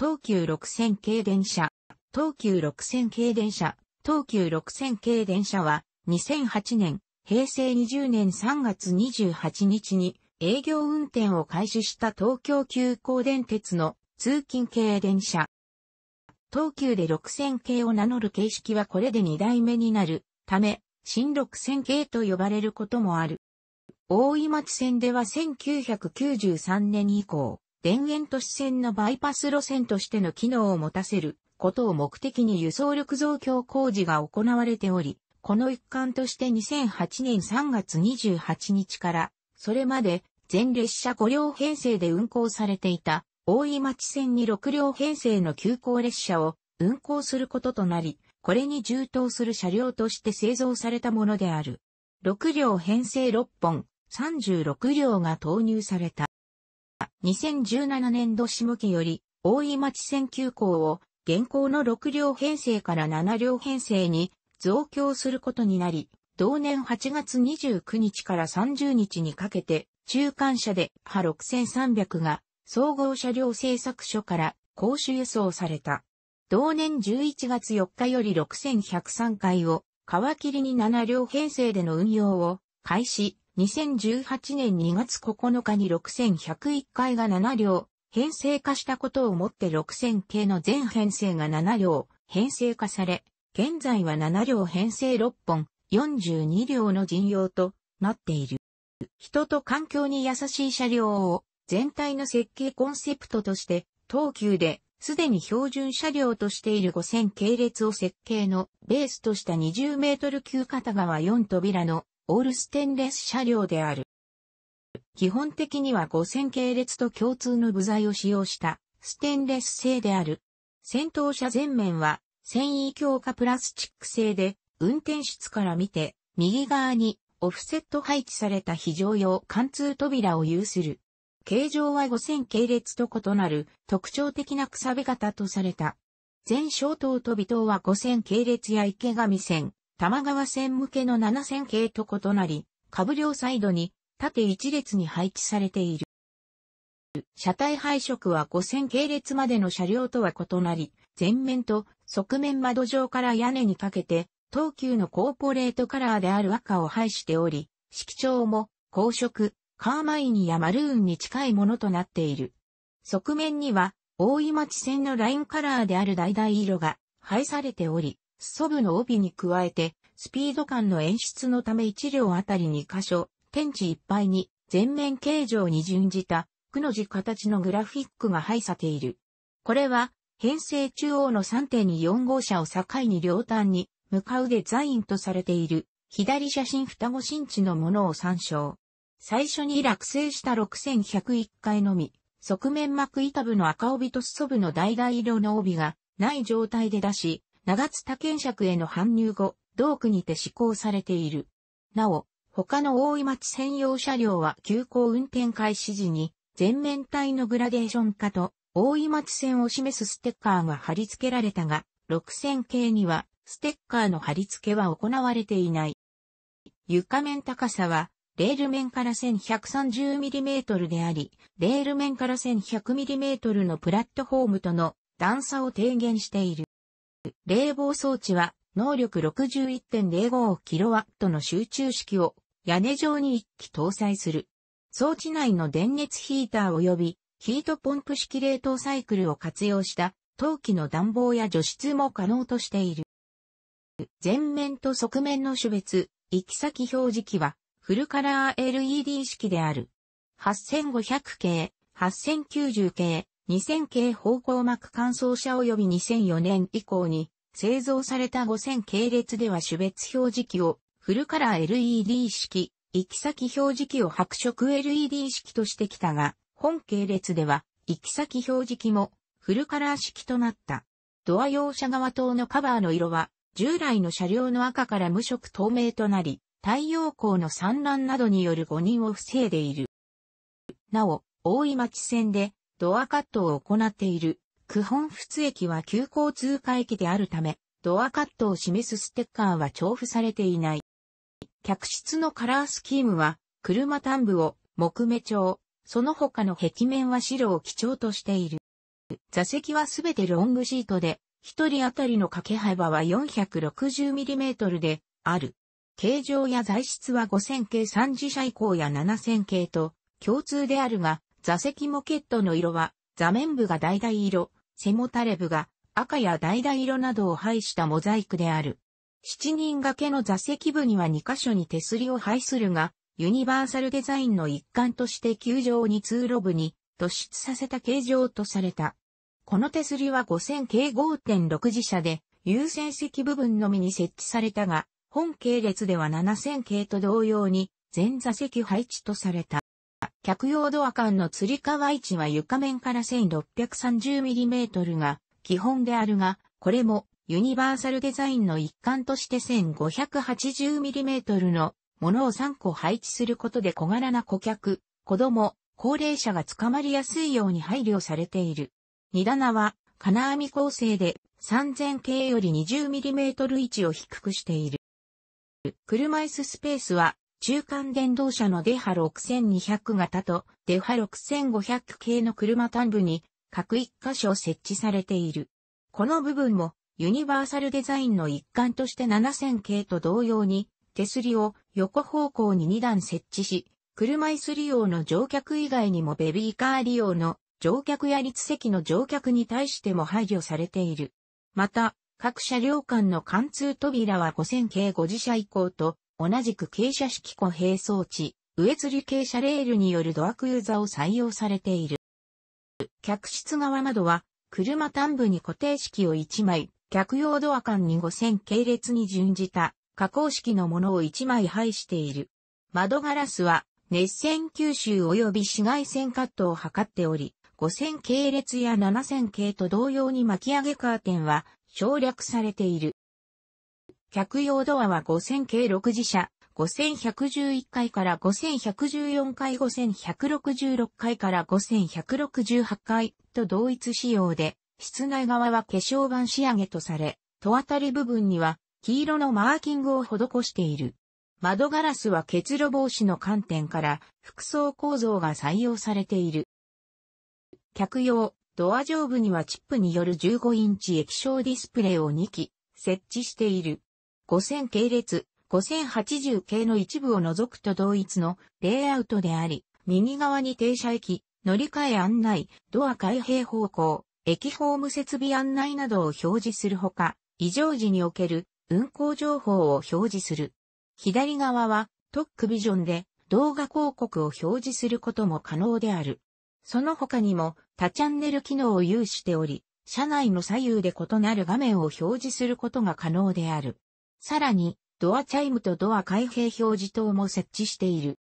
東急6000系電車、東急6000系電車、東急6000系電車は、2008年、平成20年3月28日に営業運転を開始した東京急行電鉄の通勤系電車。東急で6000系を名乗る形式はこれで2代目になるため、新6000系と呼ばれることもある。大井町線では1993年以降、田園都市線のバイパス路線としての機能を持たせることを目的に輸送力増強工事が行われており、この一環として2008年3月28日から、それまで全列車5両編成で運行されていた大井町線に6両編成の急行列車を運行することとなり、これに充当する車両として製造されたものである。6両編成6本、36両が投入された。2017年度下期より、大井町線急行を、現行の6両編成から7両編成に増強することになり、同年8月29日から30日にかけて、中間車で派6300が総合車両製作所から公衆輸送された。同年11月4日より6103回を皮切りに7両編成での運用を開始、2018年2月9日に6101回が7両、編成化したことをもって6000系の全編成が7両、編成化され、現在は7両編成6本、42両の陣用となっている。人と環境に優しい車両を全体の設計コンセプトとして、東急で、すでに標準車両としている5000系列を設計のベースとした20メートル級片側4扉のオールステンレス車両である。基本的には5000系列と共通の部材を使用したステンレス製である。先頭車前面は繊維強化プラスチック製で運転室から見て右側にオフセット配置された非常用貫通扉を有する。形状は5000系列と異なる特徴的なくさび方とされた。全小灯と尾塔は5000系列や池上線、玉川線向けの7000系と異なり、株両サイドに縦一列に配置されている。車体配色は5000系列までの車両とは異なり、前面と側面窓上から屋根にかけて、東急のコーポレートカラーである赤を配しており、色調も光色、カーマインやマルーンに近いものとなっている。側面には、大井町線のラインカラーである橙色が配されており、祖母の帯に加えて、スピード感の演出のため一両あたり2箇所、天地いっぱいに全面形状に準じた、くの字形のグラフィックが配さている。これは、編成中央の3.24号車を境に両端に向かうデザインとされている左写真双子新地のものを参照。最初に落成した6101回のみ、側面膜板部の赤帯とそ部の橙色の帯がない状態で出し、長津他県尺への搬入後、同区にて施行されている。なお、他の大井町専用車両は急行運転開始時に、全面体のグラデーション化と、大井町線を示すステッカーが貼り付けられたが、6000系には、ステッカーの貼り付けは行われていない。床面高さは、レール面から 1130mm であり、レール面から 1100mm のプラットフォームとの段差を低減している。冷房装置は能力 61.05kW の集中式を屋根上に1機搭載する。装置内の電熱ヒーター及びヒートポンプ式冷凍サイクルを活用した陶器の暖房や除湿も可能としている。前面と側面の種別、行き先表示器はフルカラー LED 式である。8500系、8090系、2000系方向膜乾燥車及び2004年以降に製造された5000系列では種別表示器をフルカラー LED 式、行き先表示器を白色 LED 式としてきたが、本系列では行き先表示器もフルカラー式となった。ドア用車側灯のカバーの色は従来の車両の赤から無色透明となり、太陽光の散乱などによる誤認を防いでいる。なお、大井町線でドアカットを行っている九本仏駅は急行通過駅であるため、ドアカットを示すステッカーは重付されていない。客室のカラースキームは、車端部を木目調、その他の壁面は白を基調としている。座席はすべてロングシートで、一人当たりの掛け幅は 460mm である。形状や材質は5000系3次車以降や7000系と共通であるが、座席モケットの色は座面部が大々色、セモタレブが赤や橙色などを配したモザイクである。7人掛けの座席部には2箇所に手すりを配するが、ユニバーサルデザインの一環として球場に通路部に突出させた形状とされた。この手すりは5000系5.6自社で優先席部分のみに設置されたが、本系列では7000系と同様に全座席配置とされた。客用ドア間の吊り革位置は床面から 1630mm が基本であるが、これもユニバーサルデザインの一環として 1580mm のものを3個配置することで小柄な顧客、子供、高齢者が捕まりやすいように配慮されている。荷棚は金網構成で3000系より 20mm 位置を低くしている。車椅子スペースは中間電動車のデハ6200型とデハ6500系の車端部に各1箇所設置されている。この部分もユニバーサルデザインの一環として7000系と同様に手すりを横方向に2段設置し、車椅子利用の乗客以外にもベビーカー利用の乗客や立席の乗客に対しても配慮されている。また、各車両間の貫通扉は5000系5次車以降と同じく傾斜式歩並装置、上吊り傾斜レールによるドアクユーザを採用されている。客室側窓は、車端部に固定式を1枚、客用ドア間に5000系列に準じた、加工式のものを1枚配している。窓ガラスは、熱線吸収及び紫外線カットを図っており、5000系列や7000系と同様に巻き上げカーテンは省略されている。客用ドアは5000系6次車、5111階から5114階、5166階から5168階と同一仕様で、室内側は化粧板仕上げとされ、戸あたり部分には黄色のマーキングを施している。窓ガラスは結露防止の観点から服装構造が採用されている。客用、ドア上部にはチップによる15インチ液晶ディスプレイを2機設置している。5000系列、5080系の一部を除くと同一のレイアウトであり、右側に停車駅、乗り換え案内、ドア開閉方向、駅ホーム設備案内などを表示するほか、異常時における運行情報を表示する。左側は特区ビジョンで動画広告を表示することも可能である。その他にも多チャンネル機能を有しており、車内の左右で異なる画面を表示することが可能である。さらに、ドアチャイムとドア開閉表示灯も設置している。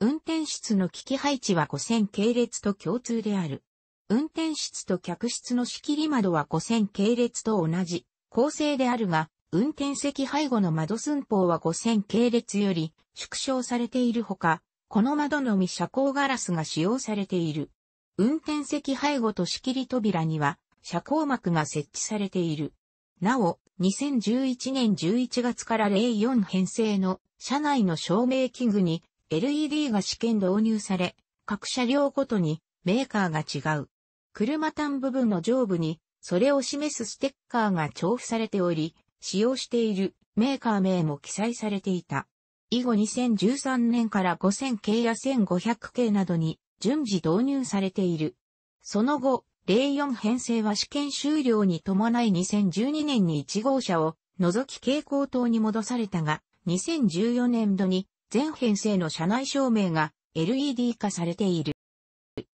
運転室の機器配置は5000系列と共通である。運転室と客室の仕切り窓は5000系列と同じ構成であるが、運転席背後の窓寸法は5000系列より縮小されているほか、この窓のみ遮光ガラスが使用されている。運転席背後と仕切り扉には遮光膜が設置されている。なお、2011年11月から例4編成の車内の照明器具に LED が試験導入され、各車両ごとにメーカーが違う。車単部分の上部にそれを示すステッカーが調布されており、使用しているメーカー名も記載されていた。以後2013年から5000系や1500系などに順次導入されている。その後、04編成は試験終了に伴い2012年に1号車を除き蛍光灯に戻されたが、2014年度に全編成の車内照明が LED 化されている。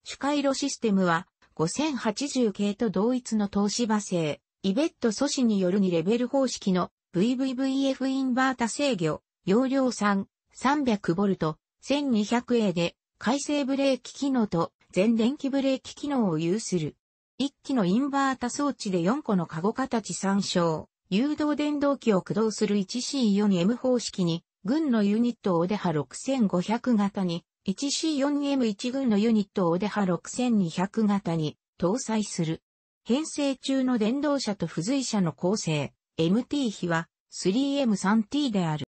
主回路システムは5080系と同一の東芝製、イベット素子による2レベル方式の VVVF インバータ制御、容量3、300V、1200A で、回生ブレーキ機能と全電気ブレーキ機能を有する。1機のインバータ装置で4個のカゴ形参照、誘導電動機を駆動する 1C4M 方式に、軍のユニットオデハ6500型に、1C4M1 軍のユニットオデハ6200型に搭載する。編成中の電動車と付随車の構成、MT 比は 3M3T である。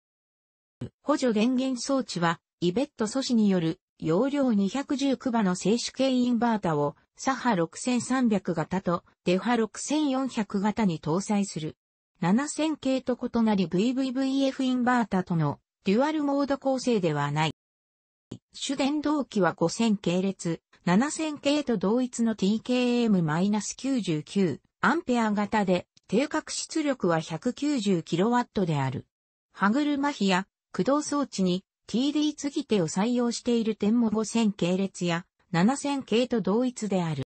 補助電源装置は、イベット阻止による容量210クバの静止系インバータを、サハ6300型と、デフ派6400型に搭載する。7000系と異なり VVVF インバータとの、デュアルモード構成ではない。主電動機は5000系列、7000系と同一の TKM-99 アンペア型で、定格出力は 190kW である。歯車比や駆動装置に TD 継ぎ手を採用している点も5000系列や7000系と同一である。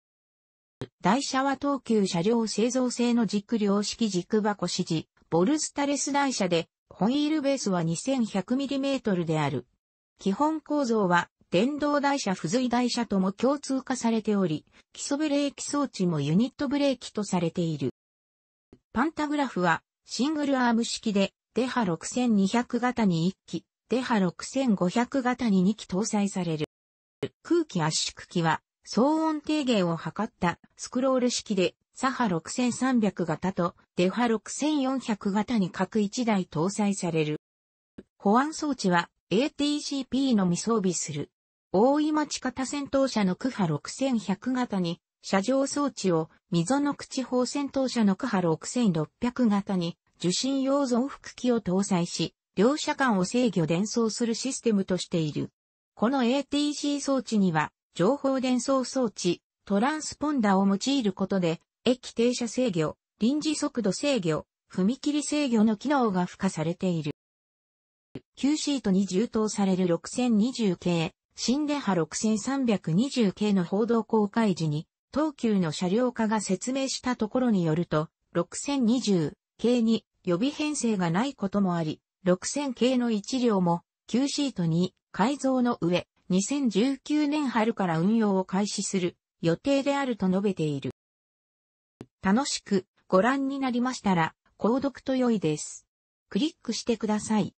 台車は東急車両製造製の軸量式軸箱指示、ボルスタレス台車で、ホイールベースは 2100mm である。基本構造は電動台車付随台車とも共通化されており、基礎ブレーキ装置もユニットブレーキとされている。パンタグラフはシングルアーム式で、デハ6200型に1機、デハ6500型に2機搭載される。空気圧縮機は騒音低減を図ったスクロール式でサハ6300型とデハ6400型に各1台搭載される。保安装置は ATCP のみ装備する。大井町方戦闘車のクハ6100型に車上装置を溝の口砲戦闘車のクハ6600型に受信用増幅機を搭載し、両者間を制御伝送するシステムとしている。この ATC 装置には、情報伝送装置、トランスポンダを用いることで、駅停車制御、臨時速度制御、踏切制御の機能が付加されている。9シートに充当される6020系、新電波6320系の報道公開時に、東急の車両化が説明したところによると、6020系に予備編成がないこともあり、6000系の1両も、旧シートに改造の上、2019年春から運用を開始する予定であると述べている。楽しくご覧になりましたら、購読と良いです。クリックしてください。